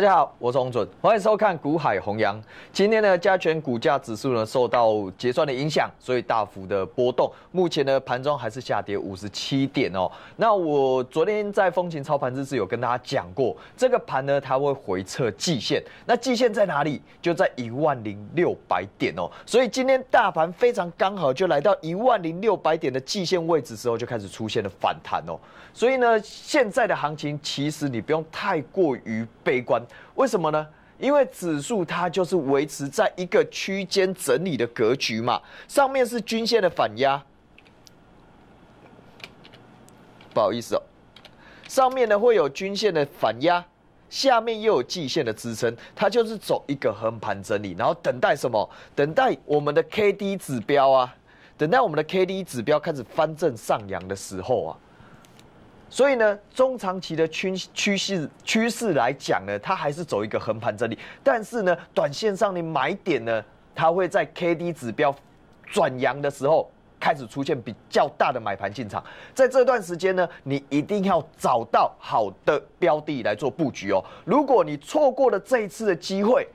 大家好，我是洪准，欢迎收看《股海弘扬》。今天呢，加权股价指数呢，受到结算的影响，所以大幅的波动。目前呢，盘中还是下跌五十七点哦。那我昨天在《风情操盘之时有跟大家讲过，这个盘呢，它会回撤季线。那季线在哪里？就在一万零六百点哦。所以今天大盘非常刚好就来到一万零六百点的季线位置时候，就开始出现了反弹哦。所以呢，现在的行情其实你不用太过于悲观。为什么呢？因为指数它就是维持在一个区间整理的格局嘛，上面是均线的反压，不好意思哦，上面呢会有均线的反压，下面又有季线的支撑，它就是走一个横盘整理，然后等待什么？等待我们的 KD 指标啊，等待我们的 KD 指标开始翻正上扬的时候啊。所以呢，中长期的趋趋势趋势来讲呢，它还是走一个横盘整理。但是呢，短线上的买点呢，它会在 K D 指标转阳的时候开始出现比较大的买盘进场。在这段时间呢，你一定要找到好的标的来做布局哦。如果你错过了这一次的机会，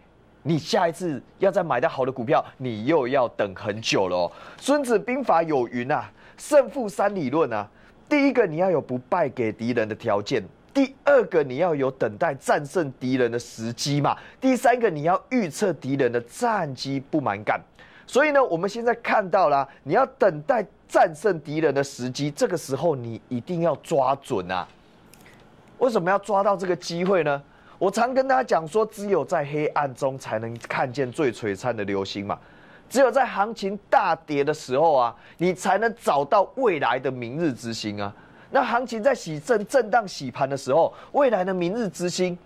你下一次要再买到好的股票，你又要等很久了。孙子兵法有云呐，胜负三理论啊。第一个你要有不败给敌人的条件，第二个你要有等待战胜敌人的时机嘛，第三个你要预测敌人的战机不蛮干，所以呢，我们现在看到了，你要等待战胜敌人的时机，这个时候你一定要抓准啊！为什么要抓到这个机会呢？我常跟大家讲说，只有在黑暗中才能看见最璀璨的流星嘛。只有在行情大跌的时候啊，你才能找到未来的明日之星啊。那行情在洗震震荡洗盘的时候，未来的明日之星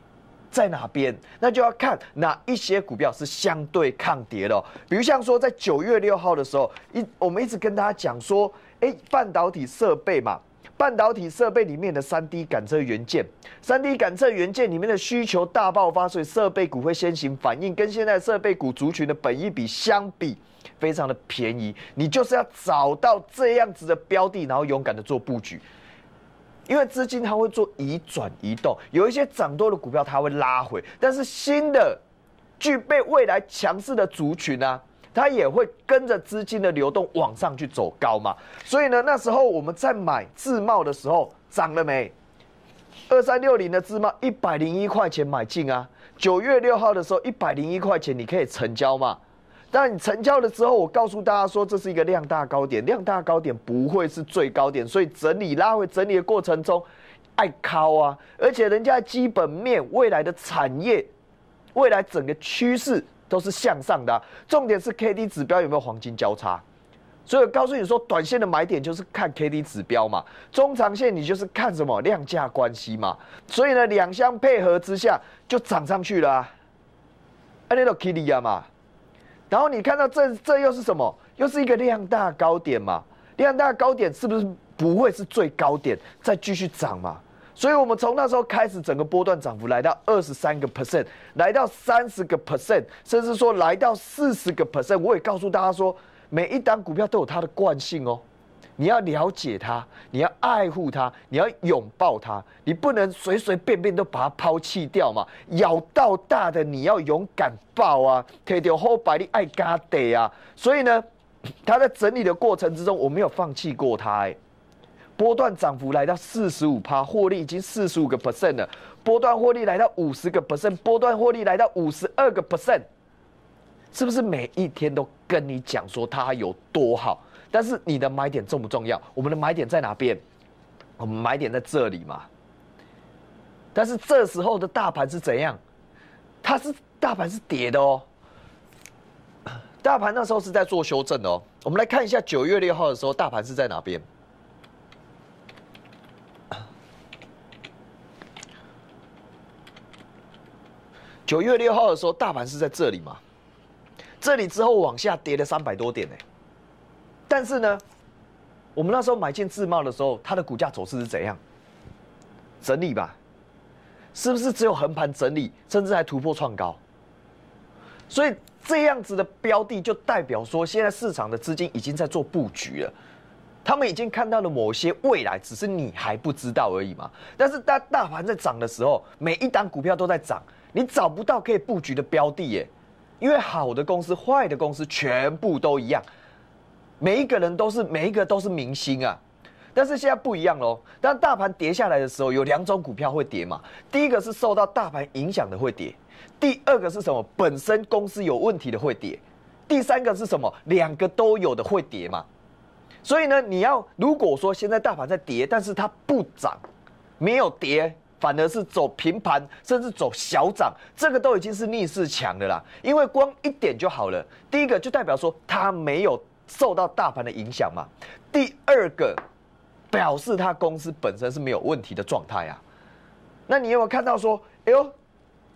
在哪边？那就要看哪一些股票是相对抗跌的。比如像说，在九月六号的时候，一我们一直跟大家讲说，哎，半导体设备嘛。半导体设备里面的三 D 感测元件，三 D 感测元件里面的需求大爆发，所以设备股会先行反应。跟现在设备股族群的本益比相比，非常的便宜。你就是要找到这样子的标的，然后勇敢的做布局。因为资金它会做移转移动，有一些涨多的股票它会拉回，但是新的具备未来强势的族群呢？它也会跟着资金的流动往上去走高嘛，所以呢，那时候我们在买自贸的时候涨了没？二三六零的自贸一百零一块钱买进啊，九月六号的时候一百零一块钱你可以成交嘛？但你成交了之后，我告诉大家说这是一个量大高点，量大高点不会是最高点，所以整理拉回整理的过程中，爱靠啊，而且人家基本面未来的产业，未来整个趋势。都是向上的，重点是 K D 指标有没有黄金交叉，所以我告诉你说，短线的买点就是看 K D 指标嘛，中长线你就是看什么量价关系嘛，所以呢，两相配合之下就涨上去了，l e K D 啊嘛，然后你看到这这又是什么？又是一个量大高点嘛，量大高点是不是不会是最高点，再继续涨嘛？所以，我们从那时候开始，整个波段涨幅来到二十三个 percent，来到三十个 percent，甚至说来到四十个 percent。我也告诉大家说，每一单股票都有它的惯性哦，你要了解它，你要爱护它，你要拥抱它，你不能随随便便都把它抛弃掉嘛。咬到大的，你要勇敢抱啊，铁条后白的爱嘎得啊。所以呢，它在整理的过程之中，我没有放弃过它哎。波段涨幅来到四十五趴，获利已经四十五个 percent 了。波段获利来到五十个 percent，波段获利来到五十二个 percent，是不是每一天都跟你讲说它有多好？但是你的买点重不重要？我们的买点在哪边？我们买点在这里嘛？但是这时候的大盘是怎样？它是大盘是跌的哦。大盘那时候是在做修正的哦。我们来看一下九月六号的时候，大盘是在哪边？九月六号的时候，大盘是在这里嘛？这里之后往下跌了三百多点呢。但是呢，我们那时候买进自贸的时候，它的股价走势是怎样？整理吧，是不是只有横盘整理，甚至还突破创高？所以这样子的标的就代表说，现在市场的资金已经在做布局了。他们已经看到了某些未来，只是你还不知道而已嘛。但是大大盘在涨的时候，每一档股票都在涨，你找不到可以布局的标的耶，因为好的公司、坏的公司全部都一样，每一个人都是每一个都是明星啊。但是现在不一样喽。当大盘跌下来的时候，有两种股票会跌嘛。第一个是受到大盘影响的会跌，第二个是什么？本身公司有问题的会跌，第三个是什么？两个都有的会跌嘛。所以呢，你要如果说现在大盘在跌，但是它不涨，没有跌，反而是走平盘，甚至走小涨，这个都已经是逆势强的啦。因为光一点就好了。第一个就代表说它没有受到大盘的影响嘛。第二个表示它公司本身是没有问题的状态啊。那你有没有看到说，哎呦，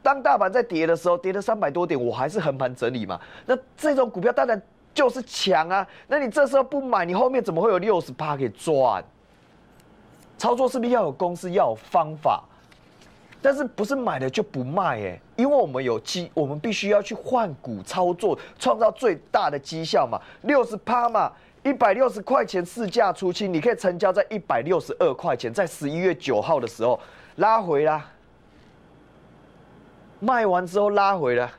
当大盘在跌的时候，跌了三百多点，我还是横盘整理嘛？那这种股票当然。就是强啊！那你这时候不买，你后面怎么会有六十八给赚？操作是不是要有公式，要有方法？但是不是买了就不卖？哎，因为我们有机，我们必须要去换股操作，创造最大的绩效嘛。六十八嘛，一百六十块钱市价出清，你可以成交在一百六十二块钱，在十一月九号的时候拉回啦，卖完之后拉回了。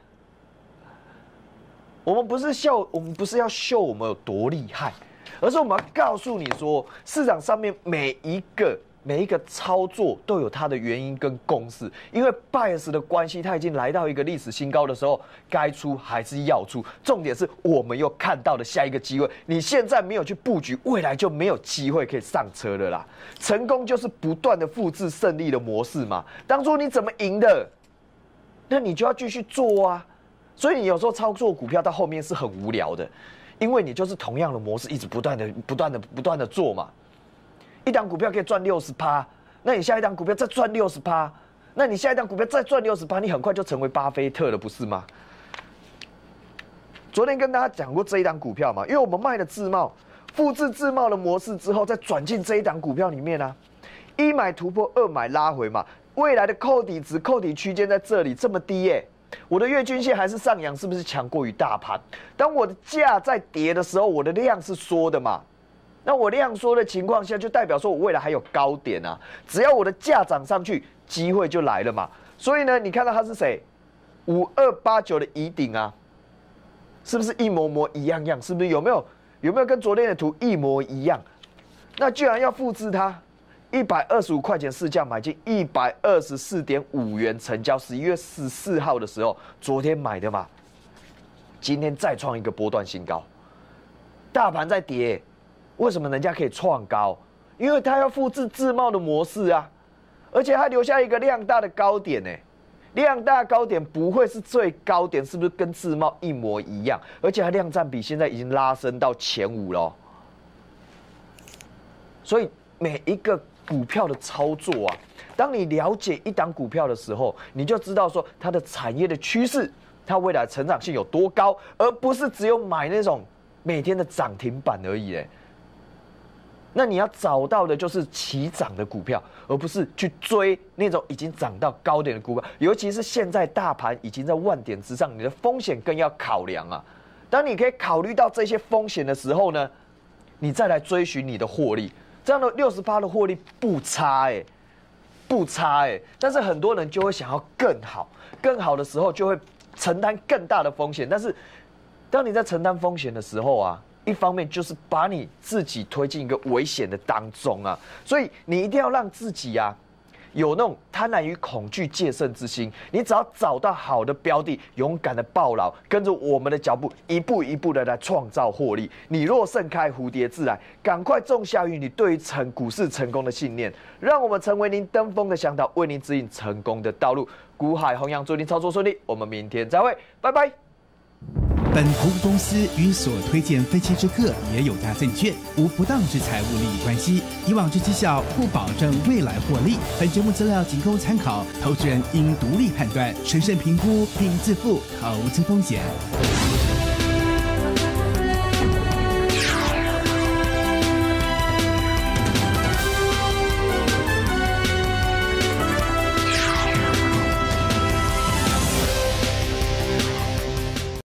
我们不是秀，我们不是要秀我们有多厉害，而是我们要告诉你说，市场上面每一个每一个操作都有它的原因跟公式。因为 BIAS 的关系，它已经来到一个历史新高的时候，该出还是要出。重点是我们又看到了下一个机会，你现在没有去布局，未来就没有机会可以上车的啦。成功就是不断的复制胜利的模式嘛，当初你怎么赢的，那你就要继续做啊。所以你有时候操作股票到后面是很无聊的，因为你就是同样的模式一直不断的、不断的、不断的做嘛。一档股票可以赚六十趴，那你下一档股票再赚六十趴，那你下一档股票再赚六十趴，你很快就成为巴菲特了，不是吗？昨天跟大家讲过这一档股票嘛，因为我们卖了自贸，复制自贸的模式之后，再转进这一档股票里面啊，一买突破，二买拉回嘛。未来的扣底值、扣底区间在这里这么低耶。我的月均线还是上扬，是不是强过于大盘？当我的价在跌的时候，我的量是缩的嘛？那我量缩的情况下，就代表说我未来还有高点啊！只要我的价涨上去，机会就来了嘛！所以呢，你看到它是谁？五二八九的顶啊，是不是一模模一样样？是不是有没有有没有跟昨天的图一模一样？那居然要复制它？一百二十五块钱市价买进，一百二十四点五元成交。十一月十四号的时候，昨天买的嘛，今天再创一个波段新高。大盘在跌，为什么人家可以创高？因为他要复制自贸的模式啊，而且还留下一个量大的高点呢。量大高点不会是最高点，是不是跟自贸一模一样？而且它量占比现在已经拉升到前五了，所以每一个。股票的操作啊，当你了解一档股票的时候，你就知道说它的产业的趋势，它未来成长性有多高，而不是只有买那种每天的涨停板而已。哎，那你要找到的就是起涨的股票，而不是去追那种已经涨到高点的股票。尤其是现在大盘已经在万点之上，你的风险更要考量啊。当你可以考虑到这些风险的时候呢，你再来追寻你的获利。这样的六十八的获利不差哎，不差哎，但是很多人就会想要更好，更好的时候就会承担更大的风险。但是当你在承担风险的时候啊，一方面就是把你自己推进一个危险的当中啊，所以你一定要让自己啊。有那种贪婪与恐惧戒慎之心，你只要找到好的标的，勇敢的抱牢，跟着我们的脚步，一步一步的来创造获利。你若盛开，蝴蝶自来。赶快种下与你对于成股市成功的信念，让我们成为您登峰的向导，为您指引成功的道路。股海弘扬祝您操作顺利，我们明天再会，拜拜。本服务公司与所推荐分期之客也有家证券无不当之财务利益关系，以往之绩效不保证未来获利。本节目资料仅供参考，投资人应独立判断、审慎评估并自负投资风险。